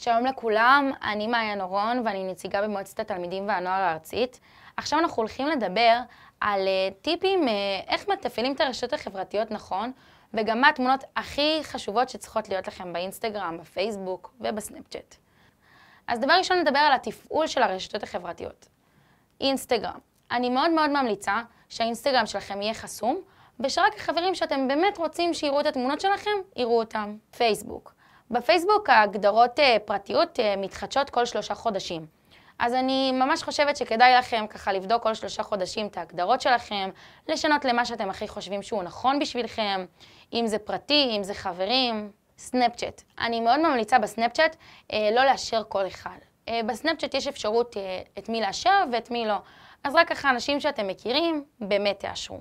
שלום לכולם, אני מעיין אורון ואני נציגה במועצת התלמידים והנוער הארצית. עכשיו אנחנו הולכים לדבר על אה, טיפים אה, איך מתפעלים את הרשתות החברתיות נכון, וגם מה התמונות הכי חשובות שצריכות להיות לכם באינסטגרם, בפייסבוק ובסנאפצ'אט. אז דבר ראשון נדבר על התפעול של הרשתות החברתיות. אינסטגרם. אני מאוד מאוד ממליצה שהאינסטגרם שלכם יהיה חסום, ושרק החברים שאתם באמת רוצים שיראו את התמונות שלכם, יראו אותם. פייסבוק. בפייסבוק ההגדרות אה, פרטיות אה, מתחדשות כל שלושה חודשים. אז אני ממש חושבת שכדאי לכם ככה לבדוק כל שלושה חודשים את ההגדרות שלכם, לשנות למה שאתם הכי חושבים שהוא נכון בשבילכם, אם זה פרטי, אם זה חברים. סנאפצ'אט, אני מאוד ממליצה בסנאפצ'אט אה, לא לאשר כל אחד. אה, בסנאפצ'אט יש אפשרות אה, את מי לאשר ואת מי לא. אז רק ככה אנשים שאתם מכירים, באמת תאשרו.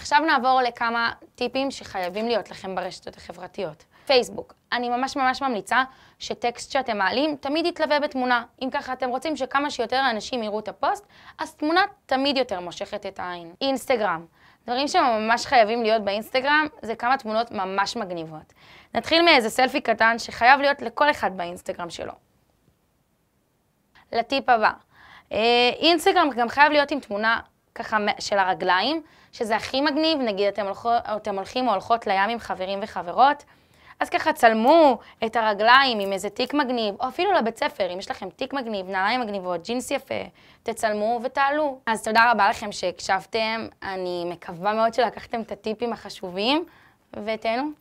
עכשיו נעבור לכמה טיפים שחייבים להיות לכם ברשתות החברתיות. פייסבוק, אני ממש ממש ממליצה שטקסט שאתם מעלים תמיד יתלווה בתמונה. אם ככה אתם רוצים שכמה שיותר אנשים יראו את הפוסט, אז תמונה תמיד יותר מושכת את העין. אינסטגרם, דברים שממש חייבים להיות באינסטגרם זה כמה תמונות ממש מגניבות. נתחיל מאיזה סלפי קטן שחייב להיות לכל אחד באינסטגרם שלו. לטיפ הבא, אה, אינסטגרם גם חייב להיות עם תמונה ככה של הרגליים, שזה הכי מגניב, נגיד אתם, הולכו, אתם הולכים או הולכות לים עם חברים וחברות, אז ככה צלמו את הרגליים עם איזה תיק מגניב, או אפילו לבית ספר, אם יש לכם תיק מגניב, נעליים מגניבות, ג'ינס יפה, תצלמו ותעלו. אז תודה רבה לכם שהקשבתם, אני מקווה מאוד שלקחתם את הטיפים החשובים, ותהנו.